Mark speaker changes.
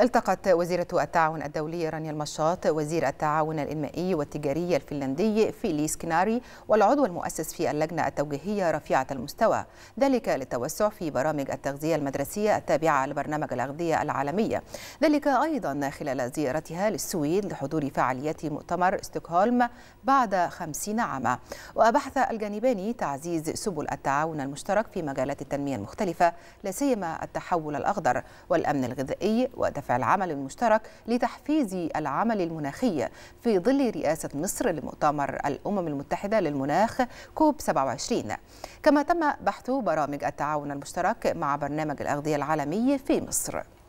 Speaker 1: التقت وزيرة التعاون الدولي رانيا المشاط وزير التعاون الإنمائي والتجاري الفنلندي فيليس كناري والعضو المؤسس في اللجنة التوجيهية رفيعة المستوى ذلك للتوسع في برامج التغذية المدرسية التابعة لبرنامج الأغذية العالمية ذلك أيضا خلال زيارتها للسويد لحضور فعاليات مؤتمر ستوكهولم بعد خمسين عاما وبحث الجانبان تعزيز سبل التعاون المشترك في مجالات التنمية المختلفة لا سيما التحول الأخضر والأمن الغذائي ودفع دفع العمل المشترك لتحفيز العمل المناخي في ظل رئاسة مصر لمؤتمر الأمم المتحدة للمناخ كوب 27 كما تم بحث برامج التعاون المشترك مع برنامج الأغذية العالمي في مصر